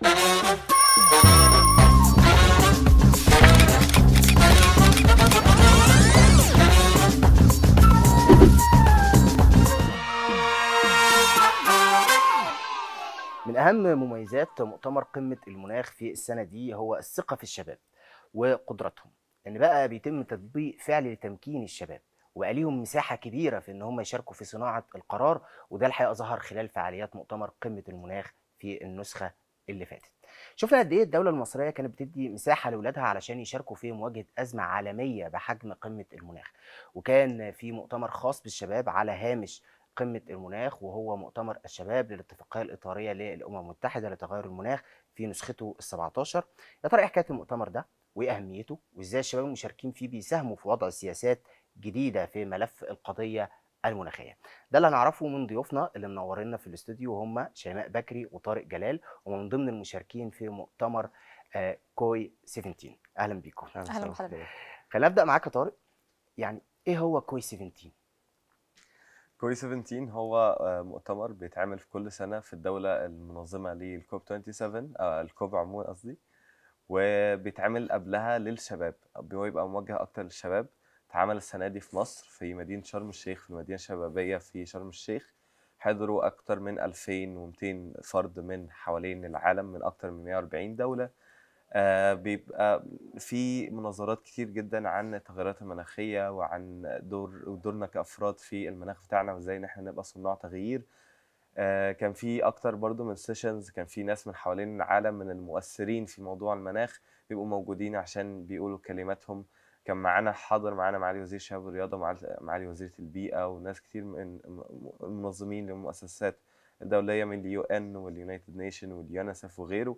من أهم مميزات مؤتمر قمة المناخ في السنة دي هو الثقة في الشباب وقدرتهم إن بقى بيتم تطبيق فعلي لتمكين الشباب وبقى ليهم مساحة كبيرة في إن هم يشاركوا في صناعة القرار وده الحقيقة ظهر خلال فعاليات مؤتمر قمة المناخ في النسخة اللي فاتت شفنا قد ايه الدوله المصريه كانت بتدي مساحه لاولادها علشان يشاركوا في مواجهه ازمه عالميه بحجم قمه المناخ وكان في مؤتمر خاص بالشباب على هامش قمة المناخ وهو مؤتمر الشباب للاتفاقية الإطارية للأمم المتحدة لتغير المناخ في نسخته ال 17 يا ترى إيه حكاية المؤتمر ده وإيه أهميته وإزاي الشباب المشاركين فيه بيساهموا في وضع سياسات جديدة في ملف القضية المناخيه ده اللي هنعرفه من ضيوفنا اللي منورينا في الاستوديو هم شيماء بكري وطارق جلال ومن ضمن المشاركين في مؤتمر آه، كوي 17 اهلا بيكم اهلا بحضرتك خلينا ابدا معاك يا طارق يعني ايه هو كوي 17 كوي 17 هو آه، مؤتمر بيتعمل في كل سنه في الدوله المنظمه للكوب 27 الكوب آه، عموما قصدي وبيتعمل قبلها للشباب هو بيبقى موجه اكتر للشباب اتعمل السنه دي في مصر في مدينه شرم الشيخ في المدينة الشبابية في شرم الشيخ حضروا اكتر من 2200 فرد من حوالين العالم من اكتر من 140 دوله آه بيبقى في مناظرات كتير جدا عن التغيرات المناخيه وعن دور دورنا كافراد في المناخ بتاعنا وازاي ان احنا نبقى صناع تغيير آه كان في اكتر برضو من سيشنز كان في ناس من حوالين العالم من المؤثرين في موضوع المناخ بيبقوا موجودين عشان بيقولوا كلماتهم كان معانا حاضر معانا معالي وزير الشباب الرياضه معالي وزيره البيئه وناس كتير من المنظمين للمؤسسات الدوليه من اليو ان واليونايتد نيشن واليونسف وغيره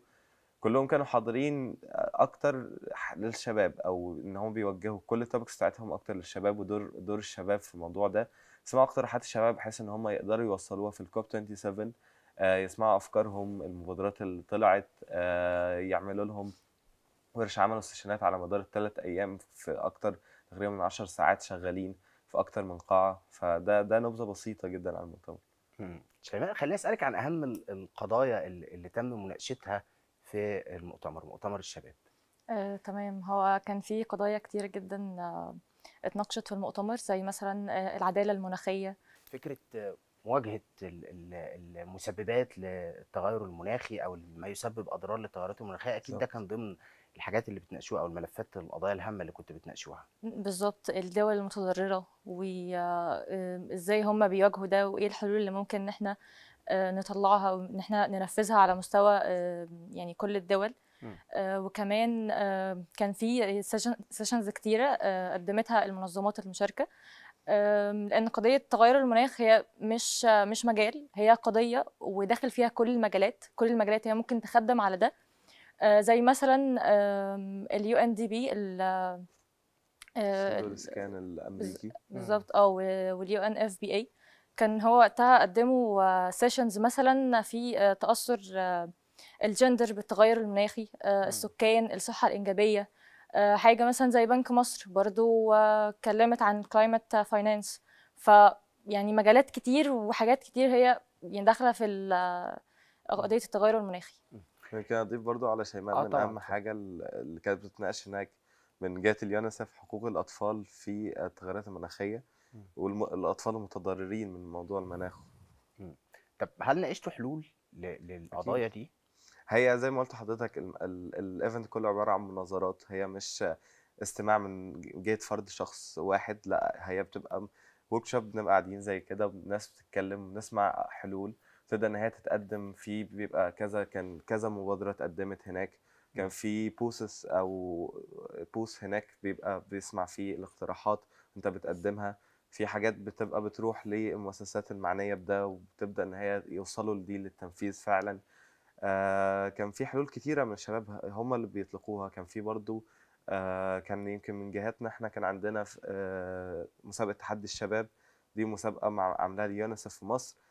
كلهم كانوا حاضرين اكتر للشباب او ان هم بيوجهوا كل التوبكس بتاعتهم اكتر للشباب ودور دور الشباب في الموضوع ده سمعوا اقتراحات الشباب بحيث ان هم يقدروا يوصلوها في الكوب 27 آه، يسمعوا افكارهم المبادرات اللي طلعت آه، يعملوا لهم ورش عملوا سيشنات على مدار الثلاث ايام في اكتر تقريبا من 10 ساعات شغالين في اكتر من قاعه فده ده نبذه بسيطه جدا عن المؤتمر شيماء خليني اسالك عن اهم القضايا اللي تم مناقشتها في المؤتمر مؤتمر الشباب آه، تمام هو كان في قضايا كتير جدا آه، اتناقشت في المؤتمر زي مثلا آه، العداله المناخيه فكره آه، مواجهه المسببات للتغير المناخي او ما يسبب اضرار للتغيرات المناخيه اكيد ده كان ضمن الحاجات اللي بتناقشوها او الملفات القضايا الهامه اللي كنت بتناقشوها بالظبط الدول المتضرره وازاي آه، هم بيواجهوا ده وايه الحلول اللي ممكن ان احنا آه، نطلعها وان احنا ننفذها على مستوى آه، يعني كل الدول وكمان كان في سيشنز كتيره قدمتها المنظمات المشاركه لان قضيه تغير المناخ هي مش مش مجال هي قضيه وداخل فيها كل المجالات كل المجالات هي ممكن تخدم على ده آه، زي مثلا اليو ان دي بي الاسكان الامريكي بالظبط اه واليو ان اف بي اي كان هو وقتها قدموا سيشنز آه، مثلا في آه، تاثر الجندر بالتغير المناخي السكان الصحه الانجابيه حاجه مثلا زي بنك مصر برضو اتكلمت عن كلايمت فاينانس ف يعني مجالات كتير وحاجات كتير هي يعني داخله في قضيه التغير المناخي ممكن اضيف برضو على شيماء آه من اهم حاجه اللي كانت بتتناقش هناك من جهه اليونيسف حقوق الاطفال في التغيرات المناخيه والاطفال المتضررين من موضوع المناخ طب هل ناقشتوا حلول للقضايا دي؟ هي زي ما قلت لحضرتك الايفنت كله عباره عن مناظرات هي مش استماع من جهه فرد شخص واحد لا هي بتبقى ورك شوب بنبقى قاعدين زي كده ناس بتتكلم ونسمع حلول ابتدى ان هي تتقدم في بيبقى كذا كان كذا مبادره اتقدمت هناك كان في بوسس او بوس هناك بيبقى بيسمع فيه الاقتراحات انت بتقدمها في حاجات بتبقى بتروح للمؤسسات المعنيه بده وبتبدا ان هي يوصلوا لدي للتنفيذ فعلا آه كان في حلول كتيره من الشباب هم اللي بيطلقوها كان في برضو آه كان يمكن من جهاتنا احنا كان عندنا آه مسابقه تحدي الشباب دي مسابقه مع عاملاها اليونيسف في مصر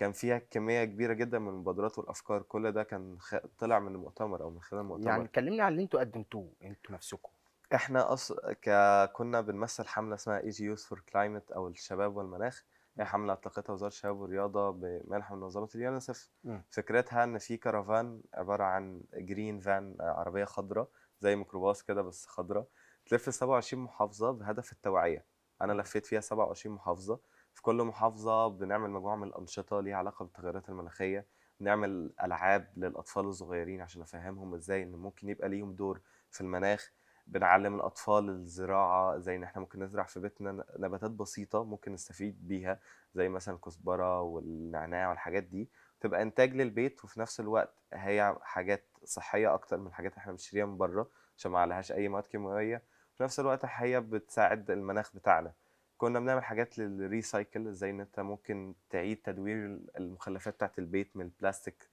كان فيها كميه كبيره جدا من المبادرات والافكار كل ده كان خ... طلع من المؤتمر او من خلال المؤتمر يعني كلمني عن اللي انتوا قدمتوه انتوا نفسكم احنا أص... ك... كنا بنمثل حمله اسمها ايجي يوث فور كلايمت او الشباب والمناخ هي حمله اطلقتها وزاره الشباب والرياضه بمنحه من منظمه اليونيسف فكرتها ان في كرفان عباره عن جرين فان عربيه خضراء زي ميكروباص كده بس خضراء تلف 27 محافظه بهدف التوعيه انا لفيت فيها 27 محافظه في كل محافظة بنعمل مجموعة من الأنشطة ليها علاقة بالتغيرات المناخية بنعمل ألعاب للأطفال الصغيرين عشان أفهمهم إزاي إن ممكن يبقى ليهم دور في المناخ بنعلم الأطفال الزراعة زي إن إحنا ممكن نزرع في بيتنا نباتات بسيطة ممكن نستفيد بيها زي مثلا الكزبرة والنعناع والحاجات دي تبقى إنتاج للبيت وفي نفس الوقت هي حاجات صحية أكتر من الحاجات إحنا بنشتريها من بره عشان ما عليهاش أي مواد كيميائية وفي نفس الوقت هي بتساعد المناخ بتاعنا كنا بنعمل حاجات للريسايكل زي ان انت ممكن تعيد تدوير المخلفات بتاعت البيت من البلاستيك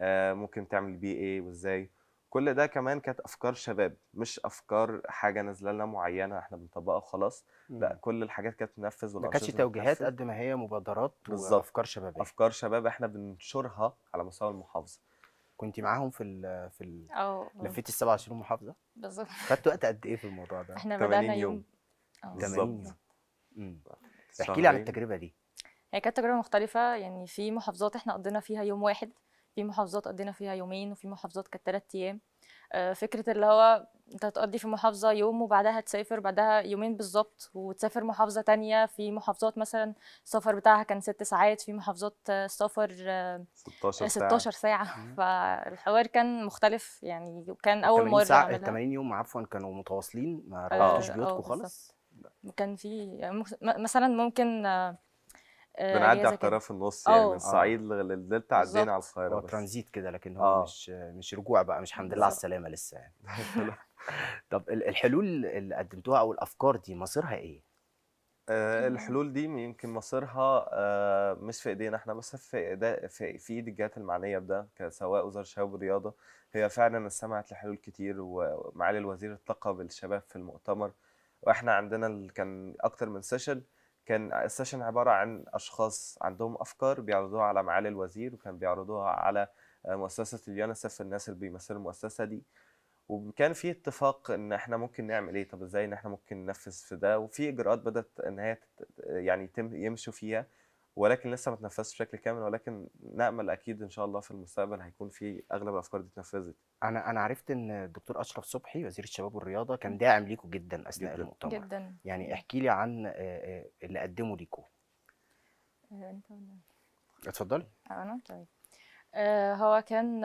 آه، ممكن تعمل بيه ايه وازاي كل ده كمان كانت افكار شباب مش افكار حاجه نازله لنا معينه احنا بنطبقها وخلاص لا إمم. كل الحاجات كانت بتنفذ ما كانتش توجيهات قد ما هي مبادرات بالزبط. وافكار شبابيه افكار شباب احنا بننشرها على مستوى المحافظه كنت معاهم في الـ في الـ لفيت ال 27 محافظه بالظبط خدت وقت قد ايه في الموضوع ده؟ احنا بدانا يوم, يوم. بالظبط احكي لي عن التجربه دي هي كانت تجربه مختلفه يعني في محافظات احنا قضينا فيها يوم واحد في محافظات قضينا فيها يومين وفي محافظات كانت ثلاث ايام آه، فكره اللي هو انت هتقضي في محافظه يوم وبعدها تسافر بعدها يومين بالظبط وتسافر محافظه تانية في محافظات مثلا السفر بتاعها كان ست ساعات في محافظات آه، السفر 16 آه، ساعه 16 ساعه فالحوار كان مختلف يعني كان اول مره ساعة 80 يوم عفوا كانوا متواصلين ما رحتوش بيوتكم خالص كان في مثلا ممكن آه، آه، بنعدي على القاهره في النص يعني من الصعيد آه. للدلتا عدينا على القاهره هو ترانزيت كده لكن هو آه. مش مش رجوع بقى مش الحمد لله على السلامه لسه يعني طب الحلول اللي قدمتوها او الافكار دي مصيرها ايه؟ آه الحلول دي يمكن مصيرها آه مش في ايدينا احنا بس في في, في ايد الجهات المعنيه بده سواء وزاره الشباب والرياضه هي فعلا استمعت لحلول كتير ومعالي الوزير التقى بالشباب في المؤتمر واحنا عندنا كان اكتر من سيشن كان السيشن عباره عن اشخاص عندهم افكار بيعرضوها على معالي الوزير وكان بيعرضوها على آه، مؤسسه اليونيسف الناس اللي بيمثلوا المؤسسه دي وكان في اتفاق ان احنا ممكن نعمل ايه طب ازاي ان احنا ممكن ننفذ في ده وفي اجراءات بدات ان هي يعني يتم يمشوا فيها ولكن لسه ما تنفذش بشكل كامل ولكن نامل اكيد ان شاء الله في المستقبل هيكون في اغلب الافكار دي اتنفذت انا انا عرفت ان الدكتور اشرف صبحي وزير الشباب والرياضه كان إمم. داعم ليكم جدا اثناء جداً. المؤتمر جدا يعني إمم. احكي لي عن اللي قدمه ليكم انت اتفضلي آه، انا طيب هو كان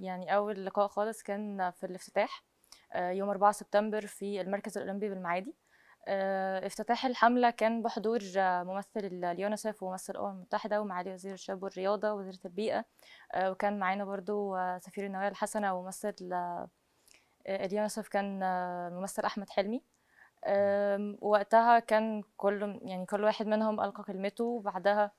يعني اول لقاء خالص كان في الافتتاح يوم 4 سبتمبر في المركز الاولمبي بالمعادي آه، افتتاح الحملة كان بحضور ممثل اليونيسف وممثل الأمم المتحدة ومعالي وزير الشباب والرياضة ووزيرة البيئة آه، وكان معانا برضو آه، سفير النوايا الحسنة وممثل اليونيسف كان الممثل أحمد حلمي وقتها كان كل يعني كل واحد منهم ألقى كلمته وبعدها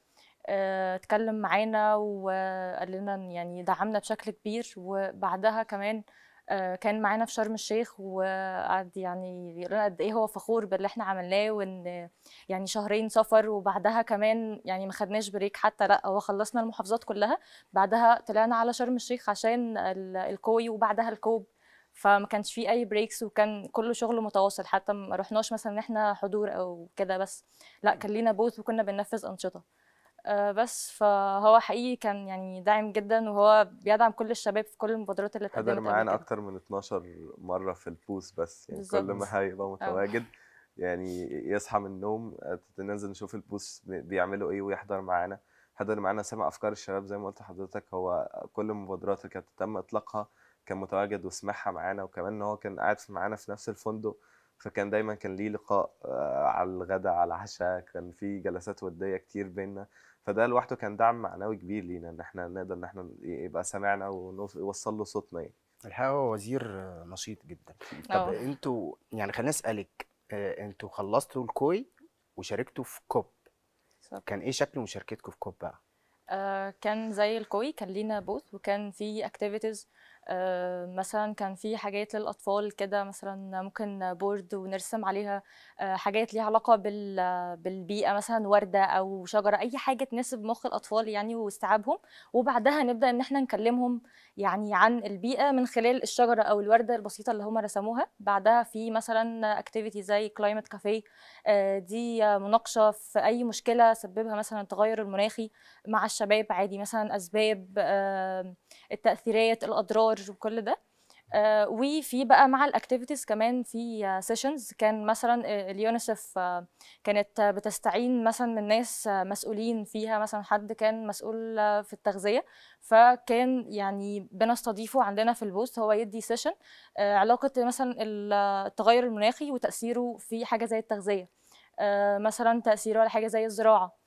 اتكلم معانا وقال لنا يعني دعمنا بشكل كبير وبعدها كمان آه، كان معانا في شرم الشيخ وقعد يعني بيقول لنا قد ايه هو فخور باللي احنا عملناه وان يعني شهرين سفر وبعدها كمان يعني ما خدناش بريك حتى لا هو خلصنا المحافظات كلها بعدها طلعنا على شرم الشيخ عشان الكوي وبعدها الكوب فما كانش في اي بريكس وكان كله شغل متواصل حتى ما رحناش مثلا ان احنا حضور او كده بس لا كان لينا بوث وكنا بننفذ انشطه آه، بس فهو حقيقي كان يعني داعم جدا وهو بيدعم كل الشباب في كل المبادرات اللي حضر معانا اكتر من 12 مره في البوس بس يعني بالزبط. كل ما هيبقى آه. متواجد يعني يصحى من النوم ننزل آه، نشوف البوس بيعملوا ايه ويحضر معانا حضر معانا سمع افكار الشباب زي ما قلت لحضرتك هو كل المبادرات اللي كانت تم اطلاقها كان متواجد وسمعها معانا وكمان هو كان قاعد معانا في نفس الفندق فكان دايما كان ليه لقاء على الغداء على العشاء كان في جلسات وديه كتير بينا فده لوحده كان دعم معنوي كبير لينا ان احنا نقدر ان احنا يبقى سامعنا ونوصل له صوتنا يعني الحقيقه هو وزير نشيط جدا طب أه. انتوا يعني خليني اسالك آه، انتوا خلصتوا الكوي وشاركتوا في كوب صح. كان ايه شكل مشاركتكم في كوب بقى؟ آه كان زي الكوي كان لينا بوث وكان في اكتيفيتيز آه، مثلا كان في حاجات للاطفال كده مثلا ممكن بورد ونرسم عليها آه، حاجات ليها علاقه بالبيئه مثلا ورده او شجره اي حاجه تناسب مخ الاطفال يعني واستيعابهم وبعدها نبدا ان احنا نكلمهم يعني عن البيئه من خلال الشجره او الورده البسيطه اللي هم رسموها بعدها في مثلا اكتيفيتي زي كلايمت كافيه دي مناقشه في اي مشكله سببها مثلا التغير المناخي مع الشباب عادي مثلا اسباب آه، التاثيرات الاضرار بالبارج وكل ده آه، وفي بقى مع الاكتيفيتيز كمان في سيشنز آه، كان مثلا آه، اليونيسف كانت بتستعين مثلا من ناس مسؤولين فيها مثلا حد كان مسؤول في التغذيه فكان يعني بنستضيفه عندنا في البوست هو يدي سيشن علاقه مثلا التغير المناخي وتاثيره في حاجه زي التغذيه مثلا تاثيره على حاجه زي الزراعه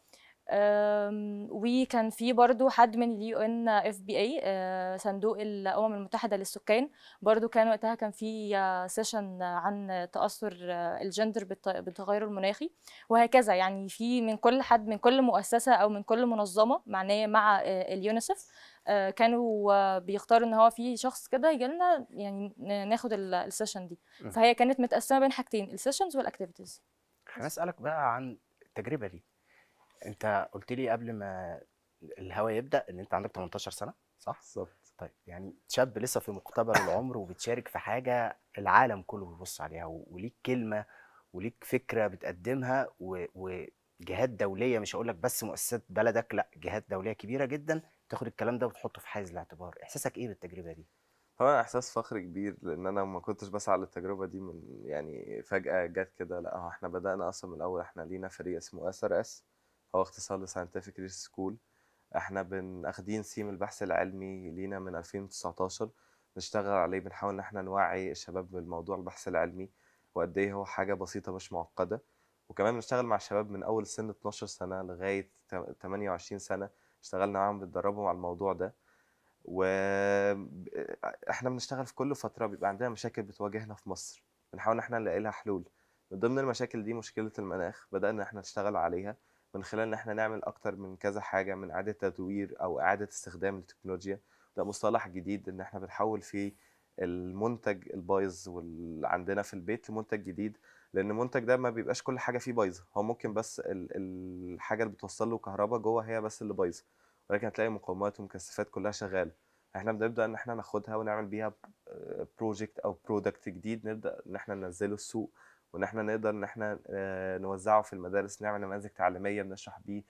وكان في برضو حد من اليو ان اف بي اي آه، صندوق الامم المتحده للسكان برضو كان وقتها كان في سيشن آه، عن تاثر آه، الجندر بالتغير المناخي وهكذا يعني في من كل حد من كل مؤسسه او من كل منظمه معنيه مع اليونيسف كانوا بيختاروا ان هو في شخص كده يجي لنا يعني ناخد السيشن دي فهي كانت متقسمه بين حاجتين السيشنز والاكتيفيتيز هسالك بقى عن التجربه دي انت قلت لي قبل ما الهوا يبدا ان انت عندك 18 سنه صح بالظبط طيب يعني شاب لسه في مقتبل العمر وبتشارك في حاجه العالم كله بيبص عليها وليك كلمه وليك فكره بتقدمها وجهات دوليه مش هقول لك بس مؤسسات بلدك لا جهات دوليه كبيره جدا تاخد الكلام ده وتحطه في حيز الاعتبار احساسك ايه بالتجربه دي طبعا احساس فخر كبير لان انا ما كنتش بسعى للتجربه دي من يعني فجاه جت كده لا احنا بدانا اصلا من الاول احنا لينا فريق اسمه اس ار اس هو اختصار لساينتفك ريسيرش سكول احنا بناخدين سيم البحث العلمي لينا من 2019 بنشتغل عليه بنحاول ان احنا نوعي الشباب بالموضوع البحث العلمي وقد ايه هو حاجه بسيطه مش معقده وكمان بنشتغل مع الشباب من اول سن 12 سنه لغايه 28 سنه اشتغلنا معاهم بندربهم على الموضوع ده و آه، احنا بنشتغل في كل فتره بيبقى عندنا مشاكل بتواجهنا في مصر بنحاول ان احنا نلاقي لها حلول من ضمن المشاكل دي مشكله المناخ بدانا ان احنا نشتغل عليها من خلال ان احنا نعمل اكتر من كذا حاجه من اعاده تدوير او اعاده استخدام التكنولوجيا ده مصطلح جديد ان احنا بنحول فيه المنتج البايظ واللي عندنا في البيت لمنتج جديد لان المنتج ده ما بيبقاش كل حاجه فيه بايظه هو ممكن بس الحاجه اللي بتوصل له كهرباء جوه هي بس اللي بايظه ولكن هتلاقي مقومات ومكثفات كلها شغاله احنا بنبدا ان احنا ناخدها ونعمل بيها بروجكت او برودكت جديد نبدا ان احنا ننزله السوق وان احنا نقدر ان احنا آه، نوزعه في المدارس نعمل نماذج تعليميه بنشرح بيه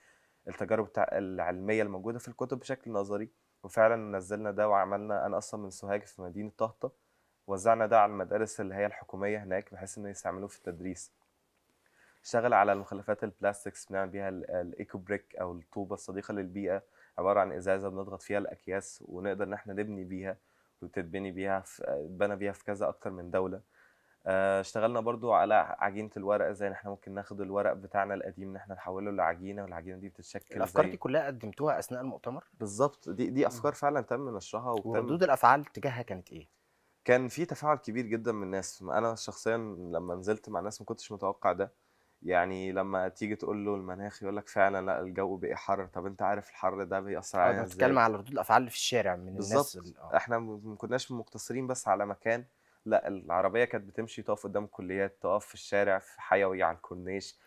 التجارب العلميه الموجوده في الكتب بشكل نظري وفعلا نزلنا ده وعملنا انا اصلا من سوهاج في مدينه طهطا وزعنا ده على المدارس اللي هي الحكوميه هناك بحيث انه يستعملوه في التدريس اشتغل على المخلفات البلاستكس بنعمل بيها الايكو بريك او الطوبه الصديقه للبيئه عباره عن ازازه بنضغط فيها الاكياس ونقدر ان احنا نبني بيها وتتبني بيها في بنى بيها في كذا اكتر من دوله آه، اشتغلنا برضو على عجينه الورق ازاي ان احنا ممكن ناخد الورق بتاعنا القديم ان احنا نحوله لعجينه والعجينه دي بتتشكل الافكار زي... دي كلها قدمتوها اثناء المؤتمر بالظبط دي دي إمم. افكار فعلا تم نشرها وردود الافعال تجاهها كانت ايه كان في تفاعل كبير جدا من الناس انا شخصيا لما نزلت مع الناس ما كنتش متوقع ده يعني لما تيجي تقول له المناخ يقول لك فعلا لا الجو بقى حر طب انت عارف الحر ده بيأثر آه، علينا ازاي بتتكلم على ردود الافعال في الشارع من بالزبط. الناس بالظبط آه. احنا ما كناش مقتصرين بس على مكان لا العربيه كانت بتمشي تقف قدام كليات تقف في الشارع في حيوي على الكورنيش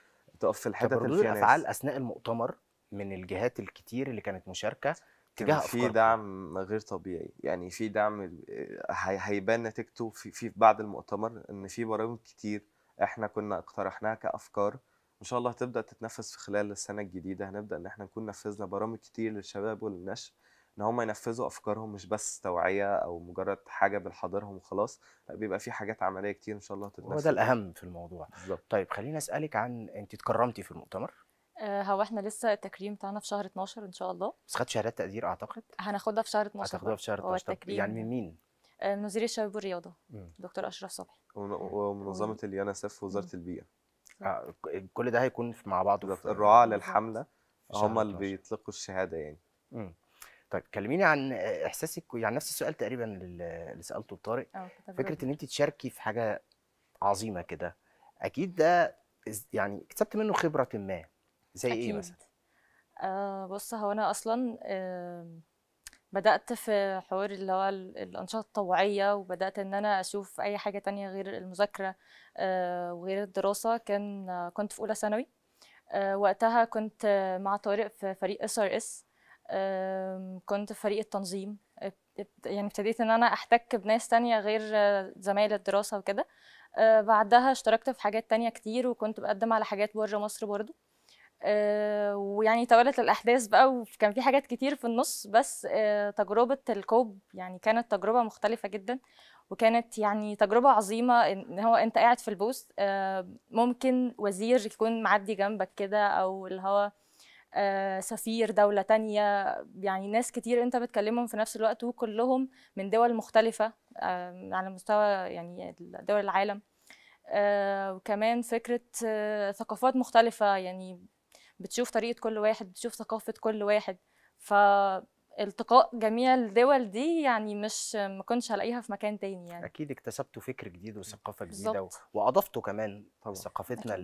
تقف في الحتت اللي فيها الافعال اثناء المؤتمر من الجهات الكتير اللي كانت مشاركه تجاه في دعم غير طبيعي يعني في دعم آه، هيبان نتيجته في, في بعد المؤتمر ان في برامج كتير احنا كنا اقترحناها كافكار ان شاء الله هتبدا تتنفذ في خلال السنه الجديده هنبدا ان احنا نكون نفذنا برامج كتير للشباب وللنشر ان هم ينفذوا افكارهم مش بس توعيه او مجرد حاجه بنحضرهم وخلاص لا بيبقى في حاجات عمليه كتير ان شاء الله هتتنفذ هو ده الاهم في الموضوع بالظبط طيب خليني اسالك عن انت اتكرمتي في المؤتمر آه، هو احنا لسه التكريم بتاعنا في شهر 12 ان شاء الله بس خدت شهادات تقدير اعتقد هناخدها في شهر 12 هتاخدها في شهر 12 يعني من مين؟ من آه، وزير الشباب والرياضه دكتور اشرف صبحي ومنظمه اليونسف ووزاره البيئه آه كل ده هيكون مع بعض الرعاه للحمله هم اللي بيطلقوا الشهاده يعني مم. طيب كلميني عن احساسك يعني نفس السؤال تقريبا اللي سالته لطارق آه، فكره ان انت تشاركي في حاجه عظيمه كده اكيد ده يعني اكتسبت منه خبره ما زي أكيد. ايه مثلا آه بص هو انا اصلا آه بدات في حوار اللي هو الانشطه التطوعيه وبدات ان انا اشوف اي حاجه تانية غير المذاكره آه وغير الدراسه كان كنت في اولى ثانوي آه وقتها كنت مع طارق في فريق اس ار اس كنت في فريق التنظيم يعني ابتديت ان انا احتك بناس تانية غير زمايل الدراسة وكده آه، بعدها اشتركت في حاجات تانية كتير وكنت بقدم على حاجات بره مصر برضو آه، ويعني تولت الأحداث بقى وكان في حاجات كتير في النص بس آه، تجربة الكوب يعني كانت تجربة مختلفة جدا وكانت يعني تجربة عظيمة ان هو انت قاعد في البوست ممكن وزير يكون معدي جنبك كده او اللي هو آه، سفير دولة تانية يعني ناس كتير انت بتكلمهم في نفس الوقت وكلهم من دول مختلفة على مستوى يعني دول العالم آه، وكمان فكرة آه، ثقافات مختلفة يعني بتشوف طريقة كل واحد بتشوف ثقافة كل واحد فالتقاء جميع الدول دي يعني مش ما كنتش هلاقيها في مكان تاني يعني اكيد اكتسبتوا فكر جديد وثقافه جديده بالزبط. واضفتوا كمان طبعا. ثقافتنا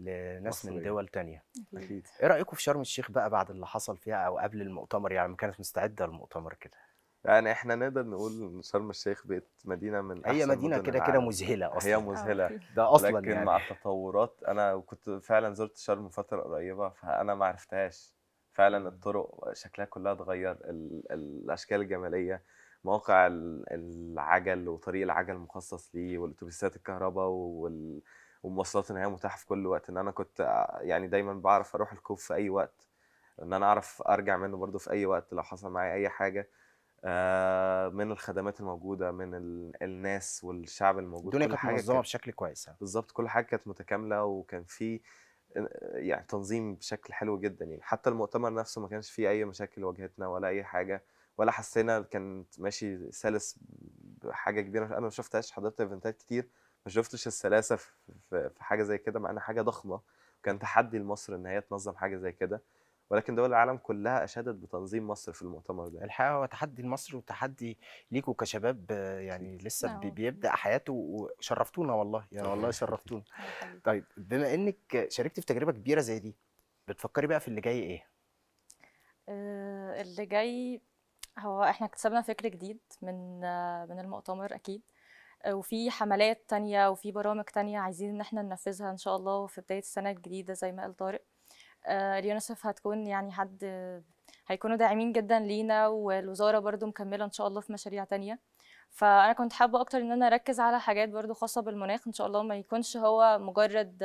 لناس من دول تانية اكيد ايه رايكم في شرم الشيخ بقى بعد اللي حصل فيها او قبل المؤتمر يعني ما كانت مستعده للمؤتمر كده يعني احنا نقدر نقول ان شرم الشيخ بقت مدينه من هي مدينه كده كده مذهله اصلا هي مذهله آه، ده اصلا لكن يعني. مع التطورات انا كنت فعلا زرت شرم فتره قريبه فانا ما عرفتهاش فعلا الطرق شكلها كلها اتغير الاشكال الجماليه مواقع العجل وطريق العجل المخصص ليه والاتوبيسات الكهرباء وال ومواصلات ان هي متاحه في كل وقت ان انا كنت يعني دايما بعرف اروح الكوب في اي وقت ان انا اعرف ارجع منه برضو في اي وقت لو حصل معايا اي حاجه آه، من الخدمات الموجوده من الناس والشعب الموجود الدنيا كانت منظمه بشكل كويس بالظبط كل حاجه كانت متكامله وكان في آه، يعني تنظيم بشكل حلو جدا يعني حتى المؤتمر نفسه ما كانش فيه اي مشاكل واجهتنا ولا اي حاجه ولا حسينا كانت ماشي سلس حاجه كبيره انا ما شفتهاش حضرت ايفنتات كتير ما شفتش السلاسه في حاجه زي كده مع انها حاجه ضخمه كان تحدي لمصر ان هي تنظم حاجه زي كده ولكن دول العالم كلها اشادت بتنظيم مصر في المؤتمر ده الحقيقه هو تحدي لمصر وتحدي ليكوا كشباب يعني لسه بيبدا حياته وشرفتونا والله يعني والله شرفتونا طيب بما انك شاركتي في تجربه كبيره زي دي بتفكري بقى في اللي جاي ايه آه، اللي جاي هو احنا اكتسبنا فكر جديد من من المؤتمر اكيد وفي حملات تانية وفي برامج تانية عايزين ان احنا ننفذها ان شاء الله في بداية السنة الجديدة زي ما قال طارق آه، اليونسف هتكون يعني حد هيكونوا داعمين جدا لينا والوزارة برضو مكملة ان شاء الله في مشاريع تانية فانا كنت حابة اكتر ان انا اركز على حاجات برضو خاصة بالمناخ ان شاء الله ما يكونش هو مجرد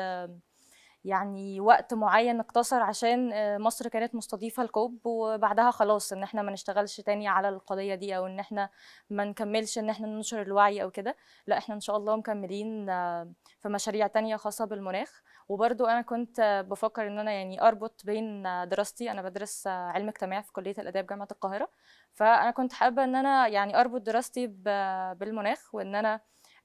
يعني وقت معين اقتصر عشان آه، مصر كانت مستضيفه الكوب وبعدها خلاص ان احنا ما نشتغلش تاني على القضيه دي او ان احنا ما نكملش ان احنا ننشر الوعي او كده لا احنا ان شاء الله مكملين آه، في مشاريع تانية خاصه بالمناخ وبرضو انا كنت بفكر ان انا يعني اربط بين آه، دراستي انا بدرس علم اجتماع في كليه الاداب جامعه القاهره فانا كنت حابه ان انا يعني اربط دراستي بالمناخ وان انا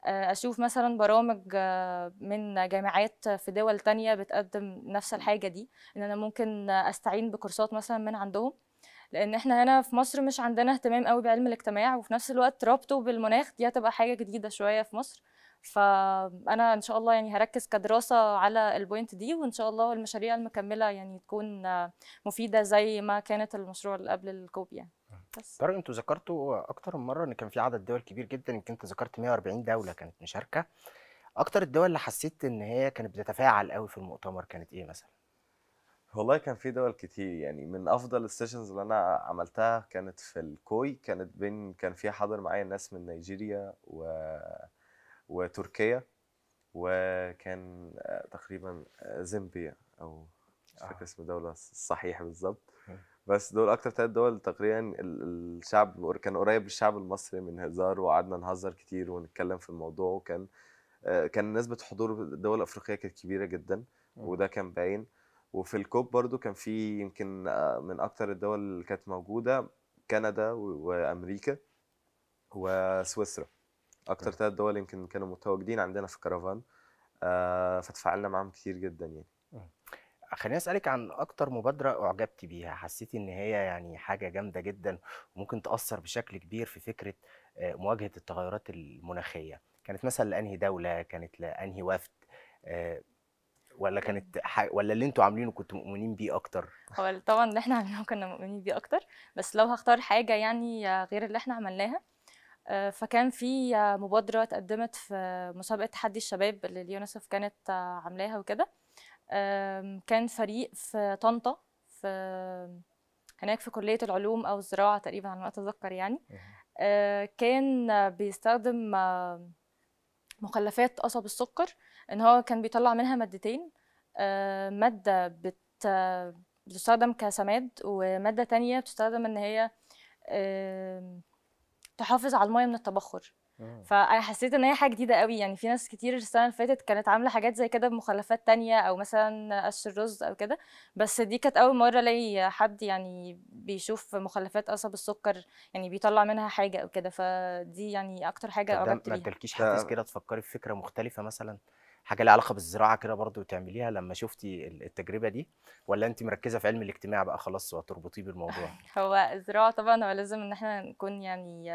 آه، اشوف مثلا برامج آه، من جامعات في دول تانية بتقدم نفس الحاجه دي ان انا ممكن استعين بكورسات مثلا من عندهم لان احنا هنا في مصر مش عندنا اهتمام قوي بعلم الاجتماع وفي نفس الوقت ربطه بالمناخ دي هتبقى حاجه جديده شويه في مصر فانا ان شاء الله يعني هركز كدراسه على البوينت دي وان شاء الله المشاريع المكمله يعني تكون آه، مفيده زي ما كانت المشروع اللي قبل الكوب يعني بس طارق انتوا ذكرتوا اكتر من مره ان كان في عدد دول كبير جدا يمكن انت ذكرت 140 دوله كانت مشاركه اكتر الدول اللي حسيت ان هي كانت بتتفاعل قوي في المؤتمر كانت ايه مثلا والله كان في دول كتير يعني من افضل السيشنز اللي انا عملتها كانت في الكوي كانت بين كان فيها حاضر معايا ناس من نيجيريا و... وتركيا وكان تقريبا زيمبيا او مش فاكر آه. اسم الدوله الصحيح بالظبط بس دول اكتر ثلاث دول تقريبا الشعب كان قريب للشعب المصري من هزار وقعدنا نهزر كتير ونتكلم في الموضوع وكان آه، كان نسبه حضور الدول الافريقيه كانت كبيره جدا وده كان باين وفي الكوب برضو كان في يمكن آه، من اكتر الدول اللي كانت موجوده كندا وامريكا وسويسرا اكتر ثلاث دول يمكن كانوا متواجدين عندنا في الكرفان فتفاعلنا معاهم كتير جدا يعني خليني اسالك عن اكتر مبادره اعجبتي بيها حسيتي ان هي يعني حاجه جامده جدا وممكن تاثر بشكل كبير في فكره آه، مواجهه التغيرات المناخيه كانت مثلا لانهي دوله كانت لانهي وفد آه، ولا كانت ح... ولا اللي انتوا عاملينه كنتوا مؤمنين بيه اكتر هو طبعا اللي احنا عاملينه كنا مؤمنين بيه اكتر بس لو هختار حاجه يعني غير اللي احنا عملناها آه، فكان في مبادره اتقدمت في مسابقه تحدي الشباب اللي اليونسف كانت عاملاها وكده كان فريق في طنطا في هناك في كلية العلوم أو الزراعة تقريبا على ما أتذكر يعني آه، كان بيستخدم مخلفات قصب السكر إن هو كان بيطلع منها مادتين آه، مادة بت بتستخدم كسماد ومادة تانية بتستخدم إن هي تحافظ على المية من التبخر فانا حسيت ان هي حاجه جديده قوي يعني في ناس كتير السنه اللي فاتت كانت عامله حاجات زي كده بمخلفات تانية او مثلا قش الرز او كده بس دي كانت اول مره الاقي حد يعني بيشوف مخلفات قصب السكر يعني بيطلع منها حاجه او كده فدي يعني اكتر حاجه اعجبت بيها ما ادالكيش حافز كده تفكري في فكره مختلفه مثلا حاجه ليها علاقه بالزراعه كده برضو تعمليها لما شفتي التجربه دي ولا انت مركزه في علم الاجتماع بقى خلاص وهتربطيه بالموضوع هو الزراعه طبعا هو لازم ان احنا نكون يعني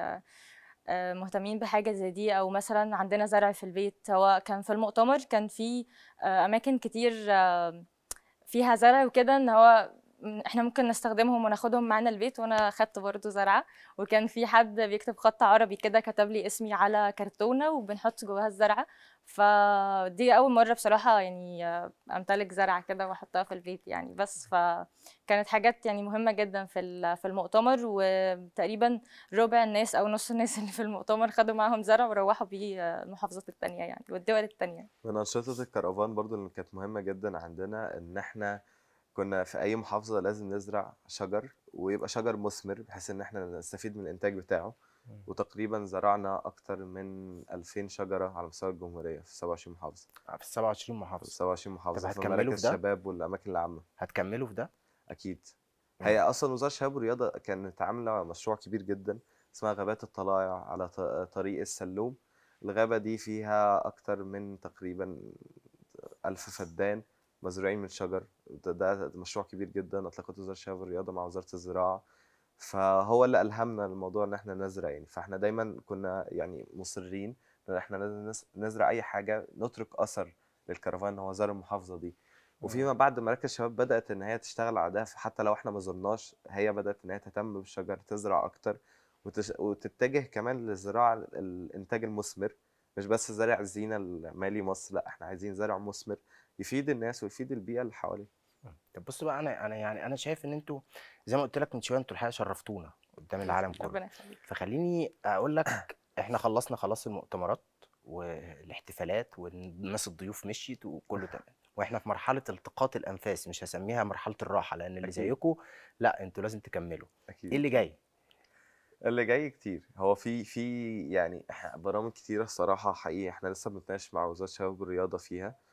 آه، مهتمين بحاجه زي دي او مثلا عندنا زرع في البيت سواء كان في المؤتمر كان في آه، اماكن كتير آه، فيها زرع وكده ان هو احنا ممكن نستخدمهم وناخدهم معانا البيت وانا خدت برضو زرعه وكان في حد بيكتب خط عربي كده كتب لي اسمي على كرتونه وبنحط جواها الزرعه فدي اول مره بصراحه يعني امتلك زرعه كده واحطها في البيت يعني بس فكانت حاجات يعني مهمه جدا في في المؤتمر وتقريبا ربع الناس او نص الناس اللي في المؤتمر خدوا معاهم زرع وروحوا بيه المحافظات التانية يعني والدول التانية من انشطه الكرفان برضو اللي كانت مهمه جدا عندنا ان احنا كنا في اي محافظه لازم نزرع شجر ويبقى شجر مثمر بحيث ان احنا نستفيد من الانتاج بتاعه وتقريبا زرعنا اكتر من 2000 شجره على مستوى الجمهوريه في 27 آه، محافظه في 27 محافظه في 27 محافظه في مراكز الشباب والاماكن العامه هتكملوا في ده اكيد مم. هي اصلا وزاره الشباب والرياضه كانت عامله مشروع كبير جدا اسمها غابات الطلايع على طريق السلوم الغابه دي فيها اكتر من تقريبا ألف فدان مزروعين من شجر ده, ده مشروع كبير جدا اطلقته وزاره الشباب والرياضه مع وزاره الزراعه فهو اللي الهمنا الموضوع ان احنا نزرع يعني فاحنا دايما كنا يعني مصرين ان احنا لازم نزرع اي حاجه نترك اثر للكرفان ان هو زار المحافظه دي وفيما بعد مراكز الشباب بدات ان هي تشتغل على ده حتى لو احنا ما زرناش هي بدات ان هي تهتم بالشجر تزرع اكتر وتش... وتتجه كمان للزراعه الانتاج المثمر مش بس زرع الزينه المالي مصر لا احنا عايزين زرع مثمر يفيد الناس ويفيد البيئه اللي حواليه طب بص بقى انا انا يعني انا شايف ان انتوا زي ما قلت لك من شويه انتوا الحقيقه شرفتونا قدام العالم كله ربنا يخليك فخليني اقول لك احنا خلصنا خلاص المؤتمرات والاحتفالات والناس الضيوف مشيت وكله تمام واحنا في مرحله التقاط الانفاس مش هسميها مرحله الراحه لان اللي زيكم لا انتوا لازم تكملوا أكيد. ايه اللي جاي اللي جاي كتير هو في في يعني برامج كتيره الصراحه حقيقي احنا لسه بنتناقش مع وزاره الشباب والرياضه فيها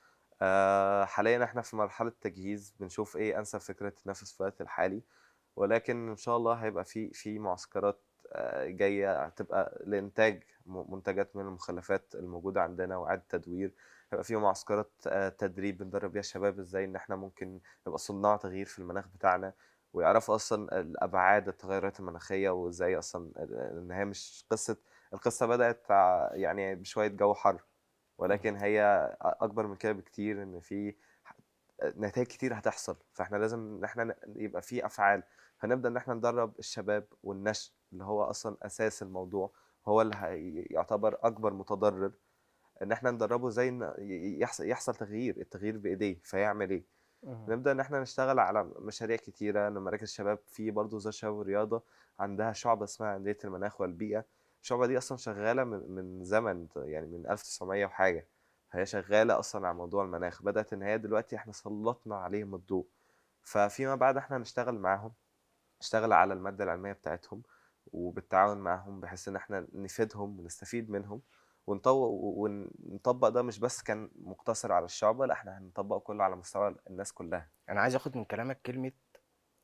آه، حاليا احنا في مرحله تجهيز بنشوف ايه انسب فكره تنافس في الوقت الحالي ولكن ان شاء الله هيبقى في في معسكرات آه، جايه هتبقى لانتاج منتجات من المخلفات الموجوده عندنا واعاده تدوير هيبقى في معسكرات آه، تدريب بندرب بيها الشباب ازاي ان احنا ممكن نبقى صناع تغيير في المناخ بتاعنا ويعرفوا اصلا الابعاد التغيرات المناخيه وازاي اصلا ان هي مش قصه القصه بدات يعني بشويه جو حر ولكن هي اكبر من كده بكتير ان في نتائج كتير هتحصل فاحنا لازم ان احنا يبقى في افعال هنبدا ان احنا ندرب الشباب والنشء اللي هو اصلا اساس الموضوع هو اللي هيعتبر اكبر متضرر ان احنا ندربه زي ان يحصل يحصل تغيير التغيير بايديه فيعمل ايه نبدا ان احنا نشتغل على مشاريع كتيره ان مراكز الشباب في برضه وزاره الشباب والرياضه عندها شعبه اسمها انديه المناخ والبيئه الشعبه دي اصلا شغاله من زمن يعني من 1900 وحاجه فهي شغاله اصلا على موضوع المناخ بدات ان هي دلوقتي احنا سلطنا عليهم الضوء ففيما بعد احنا هنشتغل معاهم نشتغل على الماده العلميه بتاعتهم وبالتعاون معاهم بحيث ان احنا نفيدهم ونستفيد منهم ونطبق ده مش بس كان مقتصر على الشعبة لا احنا هنطبقه كله على مستوى الناس كلها انا عايز اخد من كلامك كلمة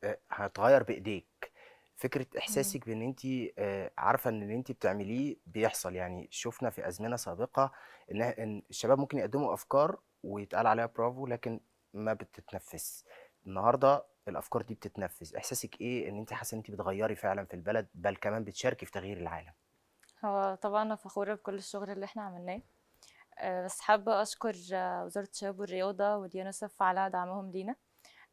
آه، هتغير بايديك فكره احساسك بان انت آه، عارفه ان اللي انت بتعمليه بيحصل يعني شفنا في ازمنه سابقه ان إن الشباب ممكن يقدموا افكار ويتقال عليها برافو لكن ما بتتنفس النهارده الافكار دي بتتنفس احساسك ايه ان انت حاسه ان انت بتغيري فعلا في البلد بل كمان بتشاركي في تغيير العالم هو طبعا انا فخوره بكل الشغل اللي احنا عملناه آه، بس حابه اشكر وزاره الشباب والرياضه واليونسف على دعمهم لينا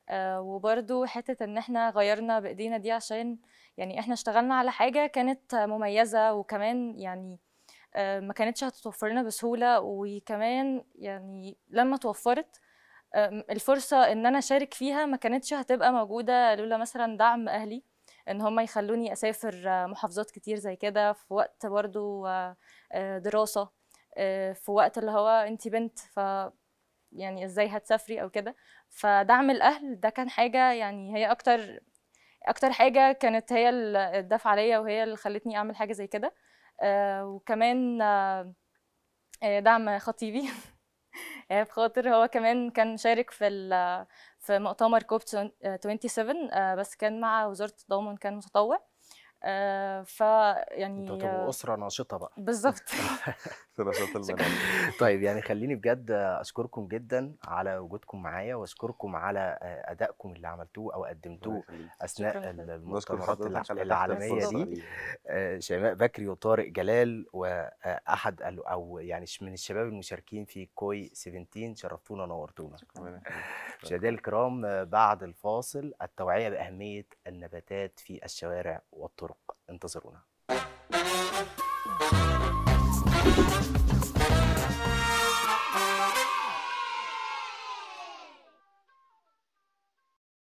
آه، وبرده حته ان احنا غيرنا بايدينا دي عشان يعني احنا اشتغلنا على حاجه كانت مميزه وكمان يعني آه، ما كانتش هتتوفر لنا بسهوله وكمان يعني لما توفرت الفرصه ان انا اشارك فيها ما كانتش هتبقى موجوده لولا مثلا دعم اهلي ان هم يخلوني اسافر آه، محافظات كتير زي كده في وقت برضو دراسه في وقت اللي هو انت بنت ف يعني ازاي هتسافري او كده فدعم الاهل ده كان حاجه يعني هي اكتر اكتر حاجه كانت هي الدفع عليا وهي اللي خلتني اعمل حاجه زي كده آه، وكمان آه، آه، دعم خطيبي خاطر هو كمان كان شارك في في مؤتمر كوب 27 بس كان مع وزاره التضامن كان متطوع آه، ف يعني انتوا تبقوا آه، اسره ناشطه بقى بالظبط طيب يعني خليني بجد اشكركم جدا على وجودكم معايا واشكركم على آه، ادائكم اللي عملتوه او قدمتوه اثناء المؤتمرات العالميه دي شيماء بكري وطارق جلال واحد او يعني من الشباب المشاركين في كوي 17 شرفتونا نورتونا مشاهدينا الكرام بعد الفاصل التوعيه باهميه النباتات في الشوارع والطرق انتظرونا